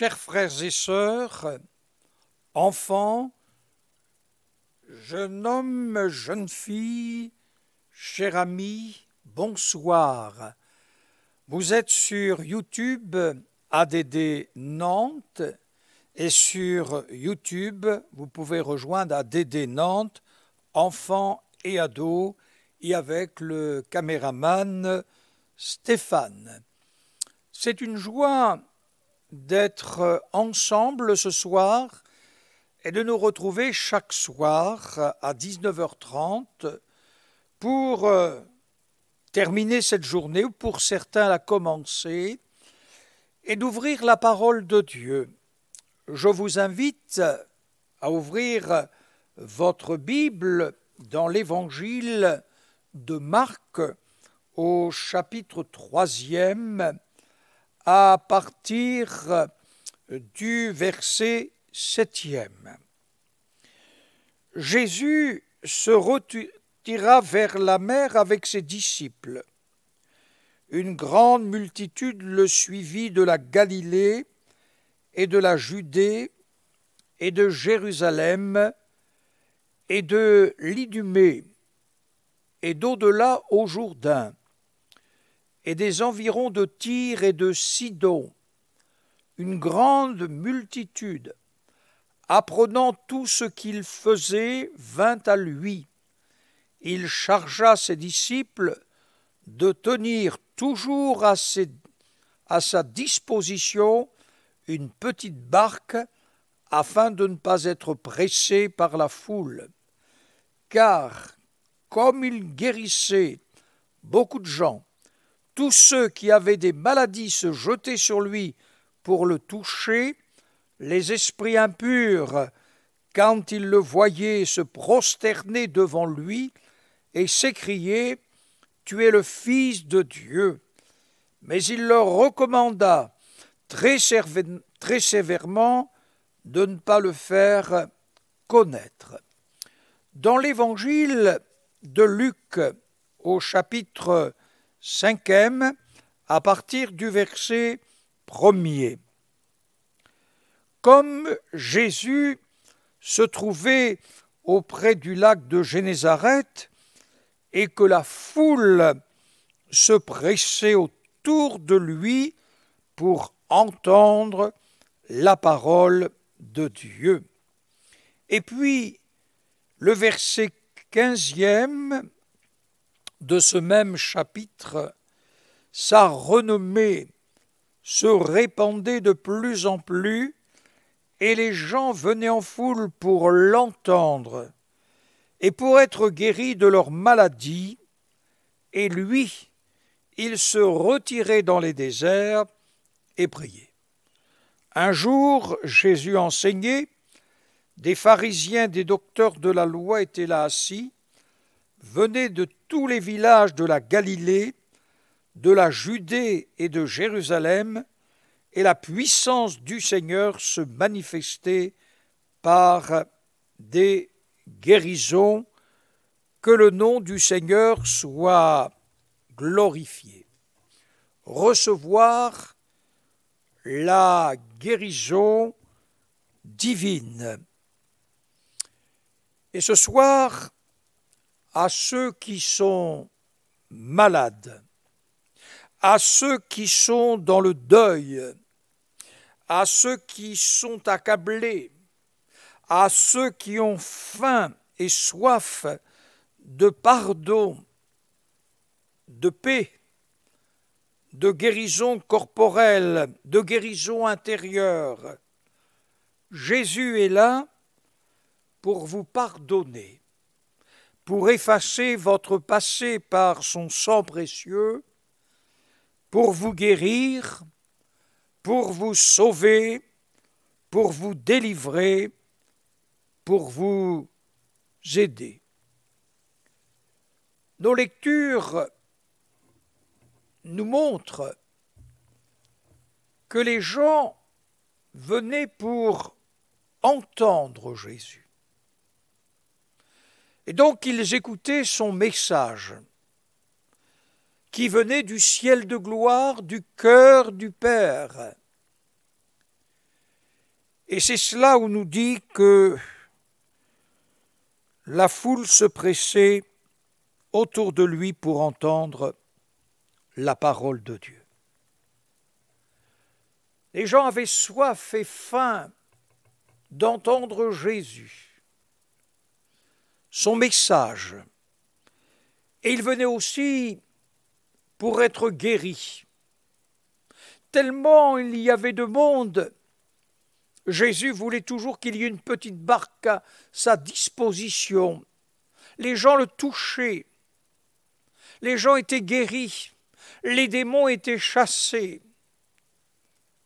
Chers frères et sœurs, enfants, jeunes hommes, jeunes filles, chers amis, bonsoir. Vous êtes sur YouTube ADD Nantes et sur YouTube, vous pouvez rejoindre ADD Nantes, enfants et ados, et avec le caméraman Stéphane. C'est une joie d'être euh, ensemble ce soir et de nous retrouver chaque soir à 19h30 pour euh, terminer cette journée ou pour certains la commencer et d'ouvrir la parole de Dieu. Je vous invite à ouvrir votre Bible dans l'évangile de Marc au chapitre 3 à partir du verset septième. Jésus se retira vers la mer avec ses disciples. Une grande multitude le suivit de la Galilée et de la Judée et de Jérusalem et de l'Idumée et d'au-delà au Jourdain et des environs de Tyr et de Sidon, une grande multitude, apprenant tout ce qu'il faisait, vint à lui. Il chargea ses disciples de tenir toujours à sa disposition une petite barque afin de ne pas être pressé par la foule. Car, comme il guérissait beaucoup de gens, tous ceux qui avaient des maladies se jetaient sur lui pour le toucher. Les esprits impurs, quand ils le voyaient, se prosterner devant lui et s'écriaient Tu es le Fils de Dieu. Mais il leur recommanda très, très sévèrement de ne pas le faire connaître. Dans l'évangile de Luc au chapitre cinquième à partir du verset premier. Comme Jésus se trouvait auprès du lac de Génézareth et que la foule se pressait autour de lui pour entendre la parole de Dieu. Et puis, le verset quinzième de ce même chapitre, sa renommée se répandait de plus en plus et les gens venaient en foule pour l'entendre et pour être guéris de leur maladie, et lui, il se retirait dans les déserts et priait. Un jour, Jésus enseignait, des pharisiens, des docteurs de la loi étaient là assis, venaient de tous les villages de la Galilée, de la Judée et de Jérusalem, et la puissance du Seigneur se manifestait par des guérisons. Que le nom du Seigneur soit glorifié. Recevoir la guérison divine. Et ce soir, à ceux qui sont malades, à ceux qui sont dans le deuil, à ceux qui sont accablés, à ceux qui ont faim et soif de pardon, de paix, de guérison corporelle, de guérison intérieure. Jésus est là pour vous pardonner pour effacer votre passé par son sang précieux, pour vous guérir, pour vous sauver, pour vous délivrer, pour vous aider. Nos lectures nous montrent que les gens venaient pour entendre Jésus. Et donc ils écoutaient son message qui venait du ciel de gloire, du cœur du Père. Et c'est cela où nous dit que la foule se pressait autour de lui pour entendre la parole de Dieu. Les gens avaient soif et faim d'entendre Jésus son message. Et il venait aussi pour être guéri. Tellement il y avait de monde, Jésus voulait toujours qu'il y ait une petite barque à sa disposition. Les gens le touchaient, les gens étaient guéris, les démons étaient chassés.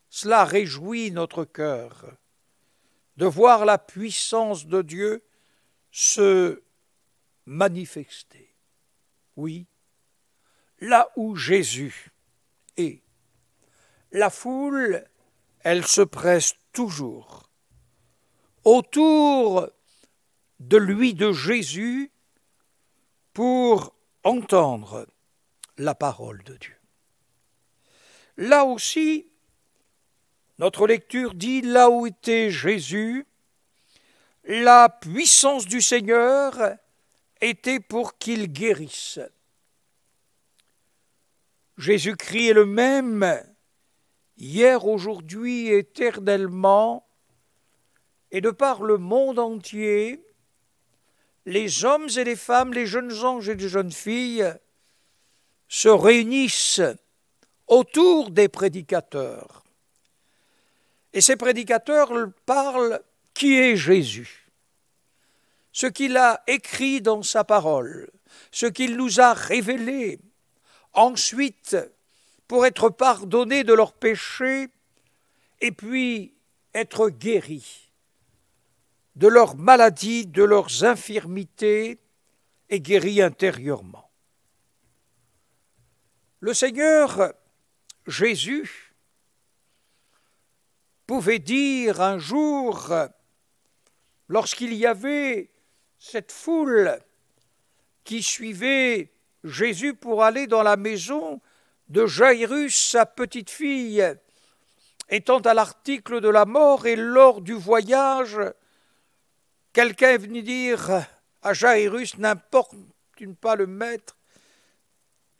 Cela réjouit notre cœur de voir la puissance de Dieu se manifester. Oui, là où Jésus est, la foule, elle se presse toujours autour de lui de Jésus pour entendre la parole de Dieu. Là aussi, notre lecture dit là où était Jésus, la puissance du Seigneur était pour qu'il guérisse. Jésus-Christ est le même, hier, aujourd'hui, éternellement, et de par le monde entier, les hommes et les femmes, les jeunes anges et les jeunes filles se réunissent autour des prédicateurs. Et ces prédicateurs parlent qui est Jésus, ce qu'il a écrit dans sa parole, ce qu'il nous a révélé. Ensuite, pour être pardonnés de leurs péchés et puis être guéris de leurs maladies, de leurs infirmités et guéri intérieurement. Le Seigneur Jésus pouvait dire un jour lorsqu'il y avait cette foule qui suivait Jésus pour aller dans la maison de Jairus, sa petite-fille, étant à l'article de la mort et lors du voyage, quelqu'un est venu dire à Jairus, n'importe tu ne pas le maître,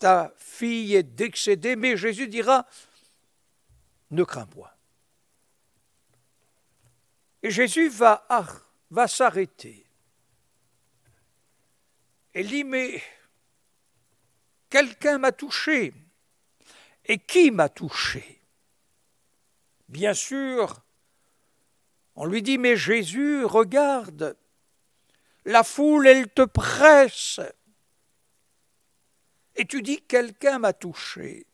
ta fille est décédée, mais Jésus dira, ne crains pas. » Et Jésus va va s'arrêter. Elle dit, mais quelqu'un m'a touché. Et qui m'a touché Bien sûr, on lui dit, mais Jésus, regarde, la foule, elle te presse. Et tu dis, quelqu'un m'a touché.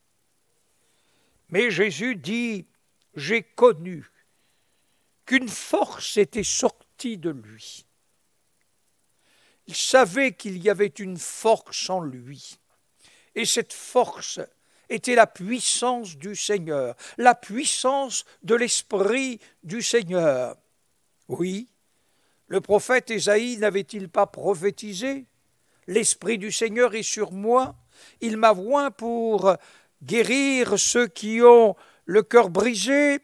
Mais Jésus dit, j'ai connu qu'une force était sortie de lui. Il savait qu'il y avait une force en lui. Et cette force était la puissance du Seigneur, la puissance de l'Esprit du Seigneur. Oui, le prophète Ésaïe n'avait-il pas prophétisé L'Esprit du Seigneur est sur moi, il m'a pour guérir ceux qui ont le cœur brisé,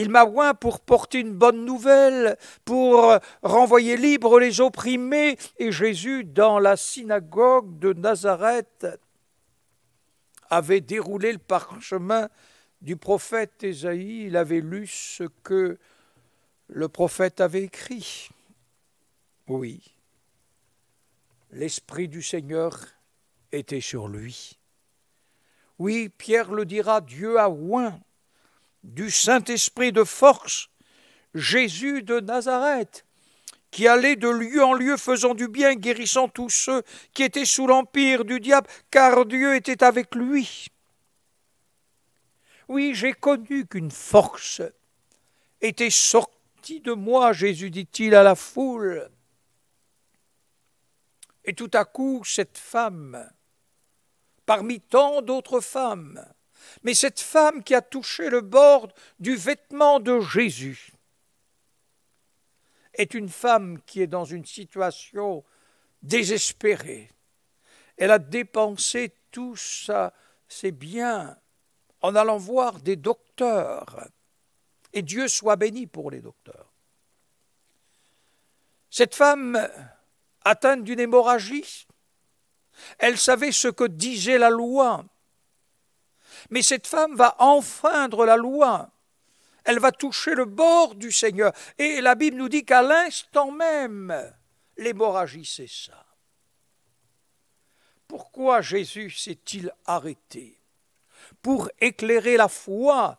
il m'a oint pour porter une bonne nouvelle, pour renvoyer libres les opprimés, et Jésus, dans la synagogue de Nazareth, avait déroulé le parchemin du prophète Ésaïe, il avait lu ce que le prophète avait écrit. Oui, l'Esprit du Seigneur était sur lui. Oui, Pierre le dira, Dieu a oint du Saint-Esprit de force, Jésus de Nazareth, qui allait de lieu en lieu faisant du bien, guérissant tous ceux qui étaient sous l'empire du diable, car Dieu était avec lui. Oui, j'ai connu qu'une force était sortie de moi, Jésus dit-il à la foule. Et tout à coup, cette femme, parmi tant d'autres femmes, mais cette femme qui a touché le bord du vêtement de Jésus est une femme qui est dans une situation désespérée. Elle a dépensé tous ses biens en allant voir des docteurs. Et Dieu soit béni pour les docteurs. Cette femme atteinte d'une hémorragie, elle savait ce que disait la loi mais cette femme va enfreindre la loi. Elle va toucher le bord du Seigneur. Et la Bible nous dit qu'à l'instant même, l'hémorragie ça. Pourquoi Jésus s'est-il arrêté Pour éclairer la foi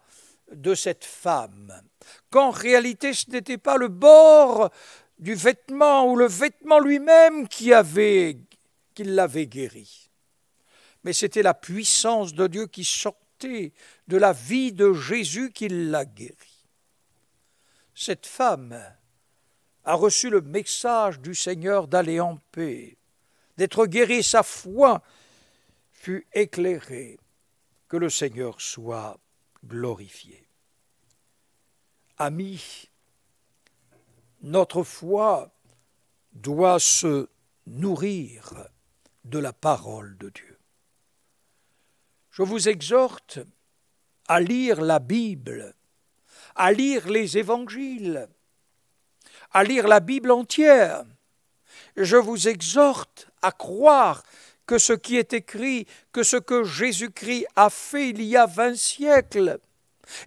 de cette femme, qu'en réalité ce n'était pas le bord du vêtement ou le vêtement lui-même qui, qui l'avait guéri mais c'était la puissance de Dieu qui sortait de la vie de Jésus qui l'a guérie. Cette femme a reçu le message du Seigneur d'aller en paix, d'être guérie, sa foi fut éclairée. Que le Seigneur soit glorifié. Amis, notre foi doit se nourrir de la parole de Dieu. Je vous exhorte à lire la Bible, à lire les évangiles, à lire la Bible entière. Je vous exhorte à croire que ce qui est écrit, que ce que Jésus-Christ a fait il y a vingt siècles,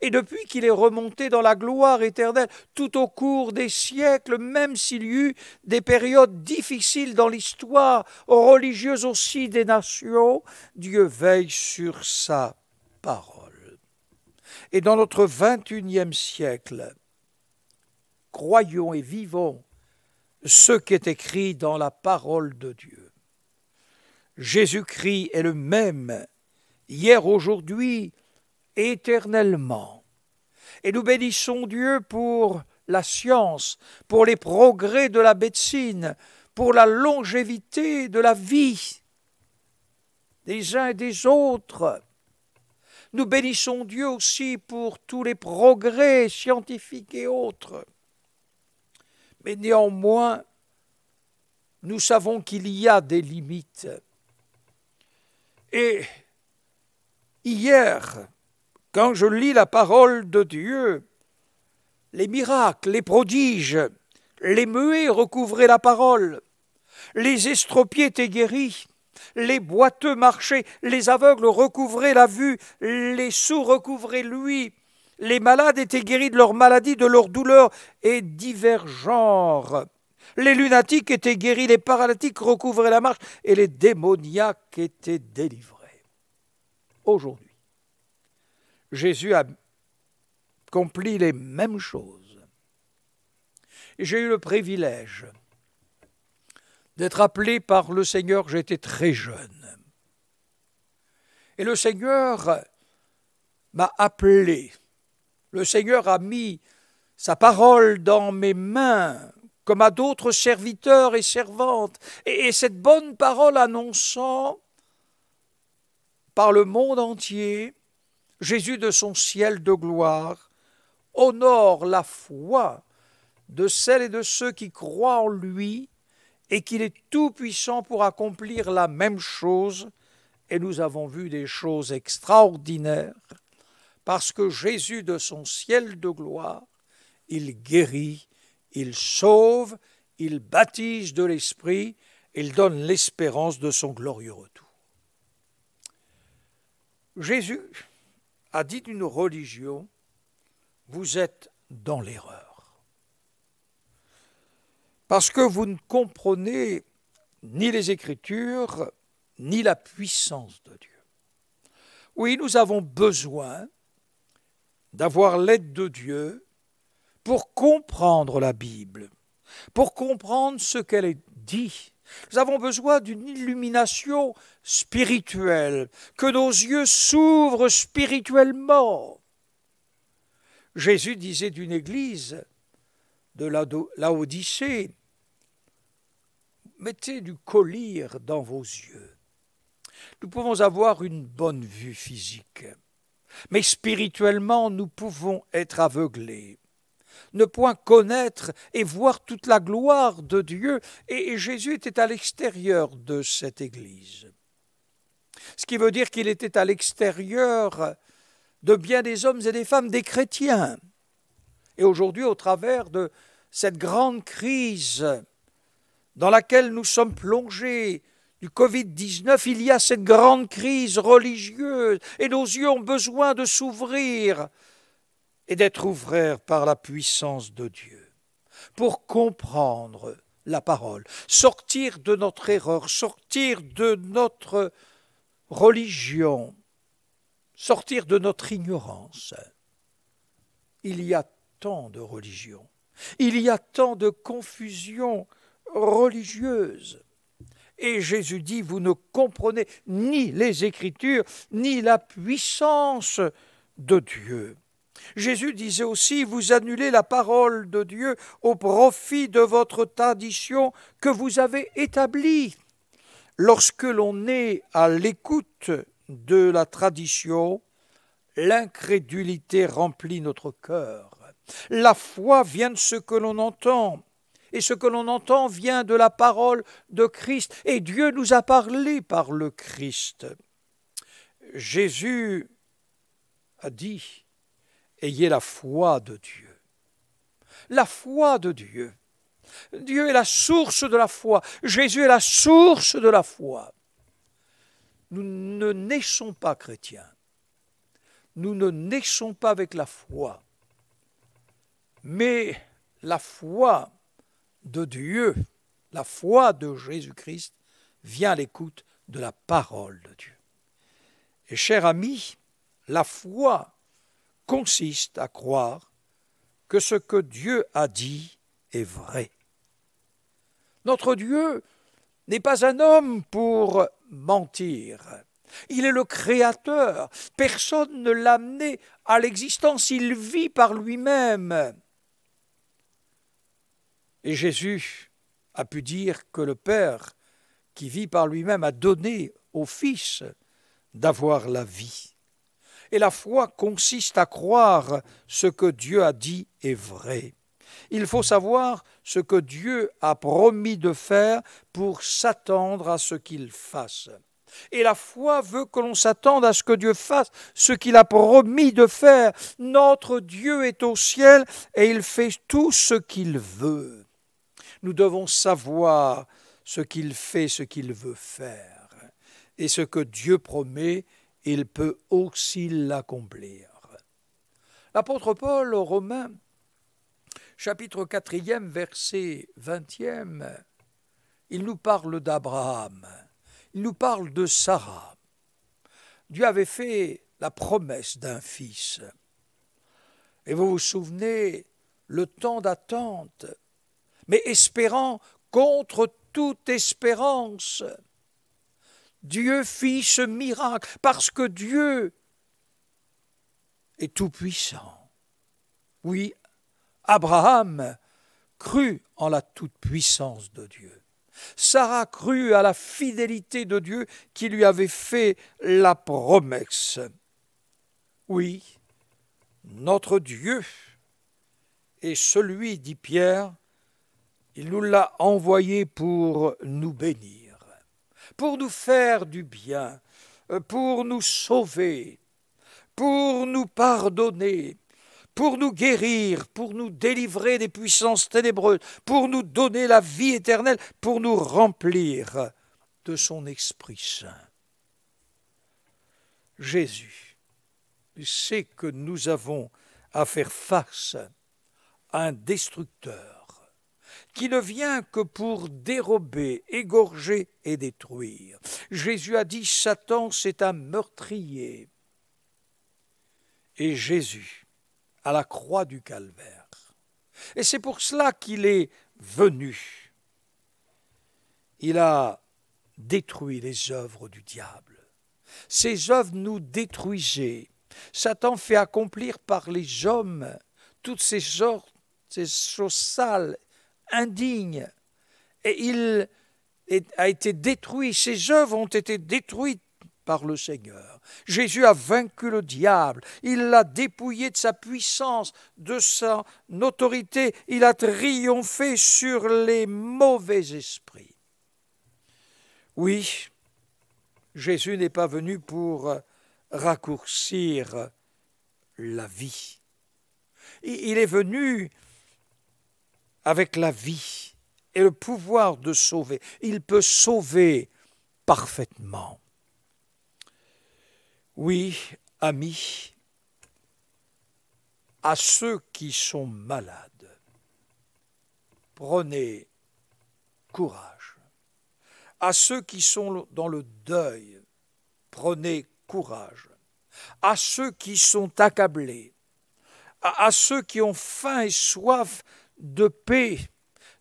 et depuis qu'il est remonté dans la gloire éternelle, tout au cours des siècles, même s'il y eut des périodes difficiles dans l'histoire, religieuses aussi des nations, Dieu veille sur sa parole. Et dans notre 21e siècle, croyons et vivons ce qui est écrit dans la parole de Dieu. Jésus-Christ est le même hier, aujourd'hui, éternellement. Et nous bénissons Dieu pour la science, pour les progrès de la médecine, pour la longévité de la vie des uns et des autres. Nous bénissons Dieu aussi pour tous les progrès scientifiques et autres. Mais néanmoins, nous savons qu'il y a des limites. Et hier, quand je lis la parole de Dieu, les miracles, les prodiges, les muets recouvraient la parole, les estropiés étaient guéris, les boiteux marchaient, les aveugles recouvraient la vue, les sourds recouvraient l'ouïe, les malades étaient guéris de leur maladie, de leur douleur et divers genres. Les lunatiques étaient guéris, les paralytiques recouvraient la marche et les démoniaques étaient délivrés. Aujourd'hui, Jésus a accompli les mêmes choses. J'ai eu le privilège d'être appelé par le Seigneur, j'étais très jeune. Et le Seigneur m'a appelé. Le Seigneur a mis sa parole dans mes mains, comme à d'autres serviteurs et servantes. Et, et, cette bonne parole annonçant par le monde entier Jésus de son ciel de gloire, honore la foi de celles et de ceux qui croient en lui et qu'il est tout-puissant pour accomplir la même chose, et nous avons vu des choses extraordinaires, parce que Jésus de son ciel de gloire, il guérit, il sauve, il baptise de l'Esprit, il donne l'espérance de son glorieux retour. Jésus, a dit d'une religion, vous êtes dans l'erreur. Parce que vous ne comprenez ni les Écritures, ni la puissance de Dieu. Oui, nous avons besoin d'avoir l'aide de Dieu pour comprendre la Bible, pour comprendre ce qu'elle dit nous avons besoin d'une illumination spirituelle, que nos yeux s'ouvrent spirituellement. Jésus disait d'une église de la Laodicée, mettez du collier dans vos yeux. Nous pouvons avoir une bonne vue physique, mais spirituellement nous pouvons être aveuglés ne point connaître et voir toute la gloire de Dieu, et Jésus était à l'extérieur de cette Église. Ce qui veut dire qu'il était à l'extérieur de bien des hommes et des femmes, des chrétiens. Et aujourd'hui, au travers de cette grande crise dans laquelle nous sommes plongés, du Covid-19, il y a cette grande crise religieuse et nos yeux ont besoin de s'ouvrir et d'être ouvert par la puissance de Dieu pour comprendre la parole, sortir de notre erreur, sortir de notre religion, sortir de notre ignorance. Il y a tant de religions, il y a tant de confusions religieuses, Et Jésus dit, vous ne comprenez ni les Écritures, ni la puissance de Dieu. Jésus disait aussi, vous annulez la parole de Dieu au profit de votre tradition que vous avez établie. Lorsque l'on est à l'écoute de la tradition, l'incrédulité remplit notre cœur. La foi vient de ce que l'on entend. Et ce que l'on entend vient de la parole de Christ. Et Dieu nous a parlé par le Christ. Jésus a dit ayez la foi de Dieu. La foi de Dieu. Dieu est la source de la foi. Jésus est la source de la foi. Nous ne naissons pas chrétiens. Nous ne naissons pas avec la foi. Mais la foi de Dieu, la foi de Jésus-Christ, vient à l'écoute de la parole de Dieu. Et cher ami, la foi consiste à croire que ce que Dieu a dit est vrai. Notre Dieu n'est pas un homme pour mentir. Il est le Créateur. Personne ne l'a amené à l'existence. Il vit par lui-même. Et Jésus a pu dire que le Père, qui vit par lui-même, a donné au Fils d'avoir la vie et la foi consiste à croire ce que Dieu a dit est vrai. Il faut savoir ce que Dieu a promis de faire pour s'attendre à ce qu'il fasse. Et la foi veut que l'on s'attende à ce que Dieu fasse ce qu'il a promis de faire. Notre Dieu est au ciel et il fait tout ce qu'il veut. Nous devons savoir ce qu'il fait, ce qu'il veut faire. Et ce que Dieu promet, il peut aussi l'accomplir. L'apôtre Paul aux Romains, chapitre 4e, verset 20e, il nous parle d'Abraham, il nous parle de Sarah. Dieu avait fait la promesse d'un fils. Et vous vous souvenez le temps d'attente, mais espérant contre toute espérance, Dieu fit ce miracle parce que Dieu est tout-puissant. Oui, Abraham crut en la toute-puissance de Dieu. Sarah crut à la fidélité de Dieu qui lui avait fait la promesse. Oui, notre Dieu est celui, dit Pierre, il nous l'a envoyé pour nous bénir pour nous faire du bien, euh, pour nous sauver, pour nous pardonner, pour nous guérir, pour nous délivrer des puissances ténébreuses, pour nous donner la vie éternelle, pour nous remplir de son Esprit Saint. Jésus sait que nous avons à faire face à un destructeur qui ne vient que pour dérober, égorger et détruire. Jésus a dit, Satan, c'est un meurtrier. Et Jésus, à la croix du calvaire. Et c'est pour cela qu'il est venu. Il a détruit les œuvres du diable. Ces œuvres nous détruisaient. Satan fait accomplir par les hommes toutes ces ces choses sales indigne. Et il a été détruit, ses œuvres ont été détruites par le Seigneur. Jésus a vaincu le diable, il l'a dépouillé de sa puissance, de sa autorité, il a triomphé sur les mauvais esprits. Oui, Jésus n'est pas venu pour raccourcir la vie. Il est venu avec la vie et le pouvoir de sauver. Il peut sauver parfaitement. Oui, amis, à ceux qui sont malades, prenez courage. À ceux qui sont dans le deuil, prenez courage. À ceux qui sont accablés, à, à ceux qui ont faim et soif, de paix,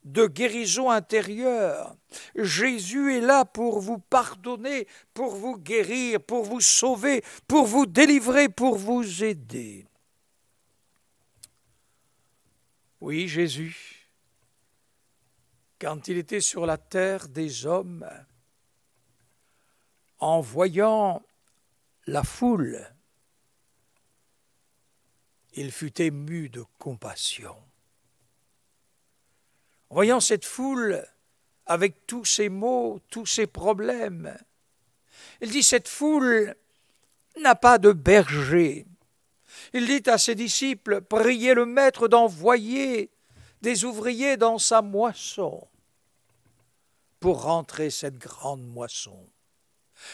de guérison intérieure. Jésus est là pour vous pardonner, pour vous guérir, pour vous sauver, pour vous délivrer, pour vous aider. Oui, Jésus, quand il était sur la terre des hommes, en voyant la foule, il fut ému de compassion. Voyant cette foule avec tous ses maux, tous ses problèmes, il dit, cette foule n'a pas de berger. Il dit à ses disciples, priez le Maître d'envoyer des ouvriers dans sa moisson pour rentrer cette grande moisson.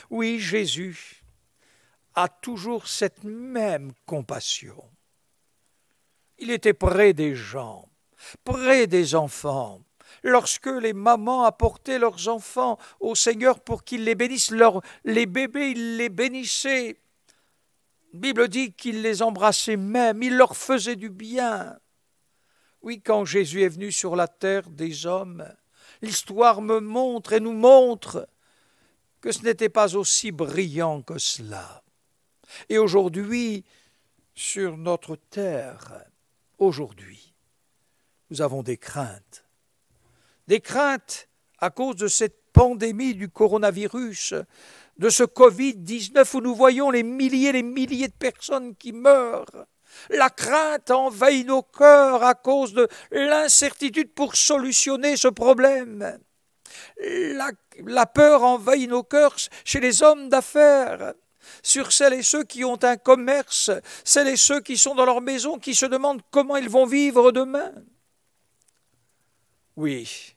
Oui, Jésus a toujours cette même compassion. Il était près des gens près des enfants. Lorsque les mamans apportaient leurs enfants au Seigneur pour qu'il les bénisse, les bébés, il les bénissait. La Bible dit qu'il les embrassait même, il leur faisait du bien. Oui, quand Jésus est venu sur la terre des hommes, l'histoire me montre et nous montre que ce n'était pas aussi brillant que cela. Et aujourd'hui, sur notre terre, aujourd'hui, nous avons des craintes. Des craintes à cause de cette pandémie du coronavirus, de ce Covid-19 où nous voyons les milliers et les milliers de personnes qui meurent. La crainte envahit nos cœurs à cause de l'incertitude pour solutionner ce problème. La, la, peur envahit nos cœurs chez les hommes d'affaires, sur celles et ceux qui ont un commerce, celles et ceux qui sont dans leur maison, qui se demandent comment ils vont vivre demain. Oui,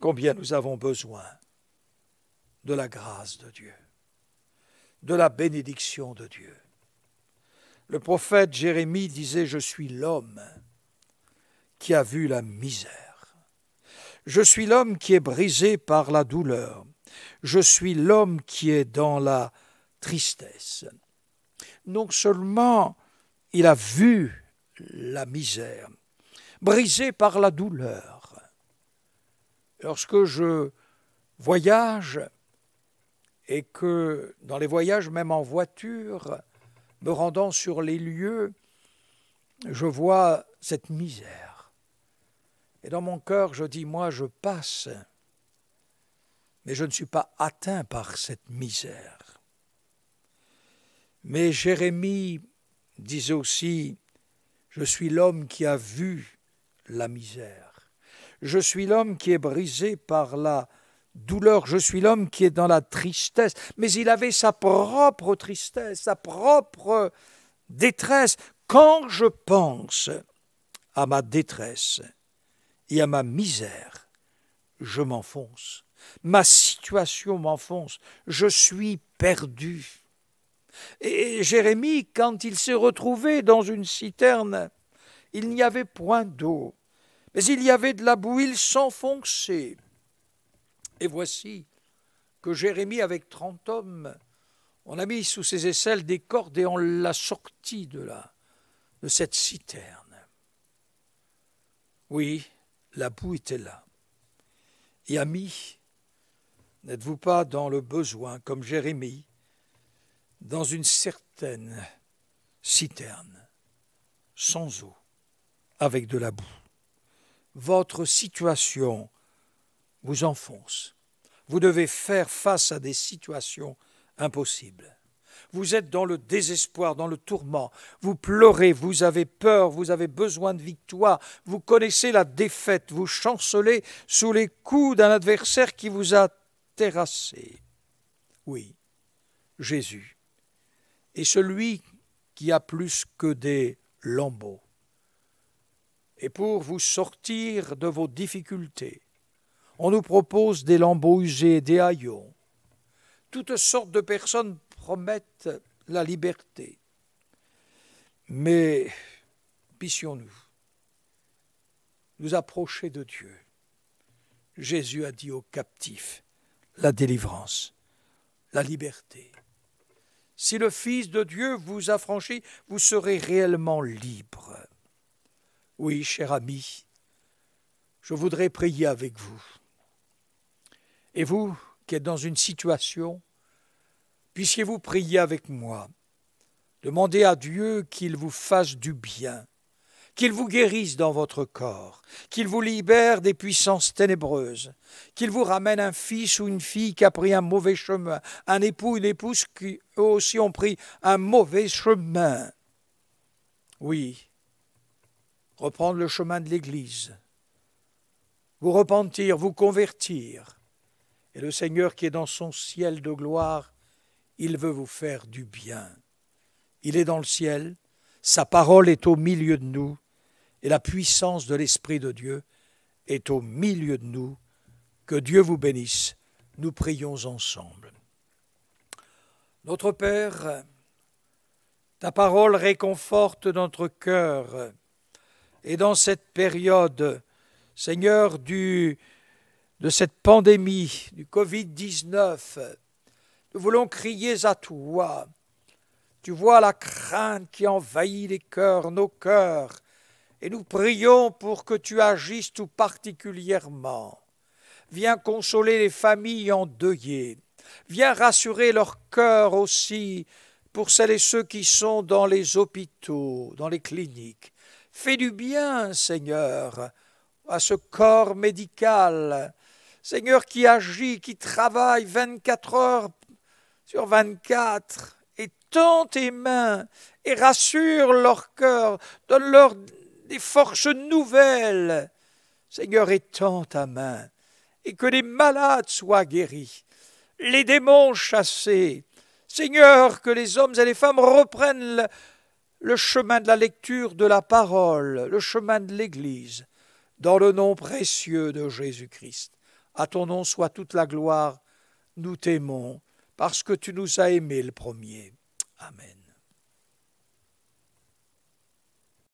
combien nous avons besoin de la grâce de Dieu, de la bénédiction de Dieu. Le prophète Jérémie disait, Je suis l'homme qui a vu la misère. Je suis l'homme qui est brisé par la douleur. Je suis l'homme qui est dans la tristesse. Non seulement il a vu la misère, brisé par la douleur, Lorsque je voyage et que dans les voyages, même en voiture, me rendant sur les lieux, je vois cette misère. Et dans mon cœur, je dis, moi, je passe, mais je ne suis pas atteint par cette misère. Mais Jérémie disait aussi, je suis l'homme qui a vu la misère. Je suis l'homme qui est brisé par la douleur, je suis l'homme qui est dans la tristesse. Mais il avait sa propre tristesse, sa propre détresse. Quand je pense à ma détresse et à ma misère, je m'enfonce. Ma situation m'enfonce. Je suis perdu. Et Jérémie, quand il s'est retrouvé dans une citerne, il n'y avait point d'eau. Mais il y avait de la bouille s'enfonçait. Et voici que Jérémie, avec trente hommes, on a mis sous ses aisselles des cordes et on l'a sorti de là, de cette citerne. Oui, la boue était là. Et ami, n'êtes-vous pas dans le besoin, comme Jérémie, dans une certaine citerne, sans eau, avec de la boue votre situation vous enfonce. Vous devez faire face à des situations impossibles. Vous êtes dans le désespoir, dans le tourment. Vous pleurez, vous avez peur, vous avez besoin de victoire. Vous connaissez la défaite, vous chancelez sous les coups d'un adversaire qui vous a terrassé. Oui, Jésus est celui qui a plus que des lambeaux et pour vous sortir de vos difficultés. On nous propose des lambeaux usés, des haillons. Toutes sortes de personnes promettent la liberté. Mais puissions nous nous approcher de Dieu. Jésus a dit aux captifs la délivrance, la liberté. Si le Fils de Dieu vous affranchit, vous serez réellement libre. Oui, cher ami, je voudrais prier avec vous. Et vous, qui êtes dans une situation, puissiez-vous prier avec moi. Demandez à Dieu qu'il vous fasse du bien, qu'il vous guérisse dans votre corps, qu'il vous libère des puissances ténébreuses, qu'il vous ramène un fils ou une fille qui a pris un mauvais chemin, un époux, ou une épouse qui eux aussi ont pris un mauvais chemin. Oui, reprendre le chemin de l'Église, vous repentir, vous convertir. Et le Seigneur qui est dans son ciel de gloire, il veut vous faire du bien. Il est dans le ciel, sa parole est au milieu de nous, et la puissance de l'Esprit de Dieu est au milieu de nous. Que Dieu vous bénisse. Nous prions ensemble. Notre Père, ta parole réconforte notre cœur. Et dans cette période, Seigneur, de cette pandémie, du Covid-19, nous voulons crier à toi. Tu vois la crainte qui envahit les cœurs, nos cœurs, et nous prions pour que tu agisses tout particulièrement. Viens consoler les familles endeuillées. Viens rassurer leur cœur aussi pour celles et ceux qui sont dans les hôpitaux, dans les cliniques. Fais du bien, Seigneur, à ce corps médical, Seigneur qui agit, qui travaille 24 heures sur 24, et tends tes mains et rassure leur cœur, donne-leur des forces nouvelles. Seigneur, étends ta main, et que les malades soient guéris, les démons chassés. Seigneur, que les hommes et les femmes reprennent le chemin de la lecture de la parole, le chemin de l'Église, dans le nom précieux de Jésus-Christ. À ton nom soit toute la gloire, nous t'aimons, parce que tu nous as aimés le premier. Amen.